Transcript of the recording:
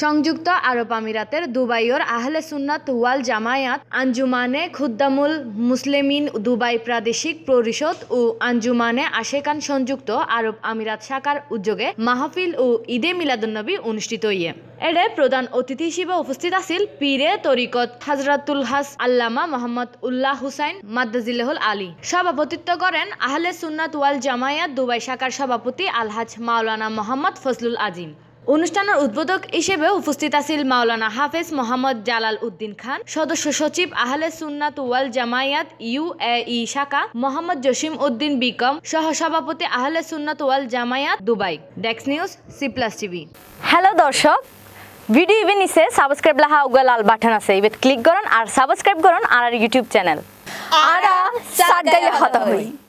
সংযুক্ত আরব আমিরাতের দুবাইয়র আহলে সুন্নাত ওয়াল জামায়াত আঞ্জুমানে খুদ্দামুল মুসলিমিন দুবাই প্রাদেশিক পরিষদ ও আঞ্জুমানে আশেকান সংযুক্ত আরব আমিরাত শাখার উদ্যোগে মাহফিল ও ঈদে মিলাদুন্নবী অনুষ্ঠিত ইয়ে এডে প্রধান অতিথি হিসেবে উপস্থিত আছিল পীরে তরিকত হাজরাতুল হাস আল্লামা মোহাম্মদ উল্লাহ হুসাইন মাদ্দাজিল্লাহুল আলী সভাপতিত্ব করেন আহলে সুন্নাত ওয়াল জামায়াত দুবাই শাখার সভাপতি আলহাজ মাওলানা মোহাম্মদ ফজলুল আজিম অনুষ্ঠানের উদ্বোধক হিসেবে উপস্থিত আছিল মাওলানা হাফেজ মোহাম্মদ জালাল উদ্দিন খান সদস্য সচিব আহলে সুন্নাত ওয়াল জামায়াত ইউ এ ই শাখা মোহাম্মদ জসিম উদ্দিন বিকম সহ সভাপতি আহলে সুন্নাত ওয়াল জামায়াত দুবাই ডেক্স news C plus TV hello দর্শক ভিডিও ইভেন নিচে সাবস্ক্রাইব লাহা উগা লাল বাটন আছে ইভেন ক্লিক করুন আর সাবস্ক্রাইব করুন আর ইউটিউব চ্যানেল আর সাগাইয়া হতা হই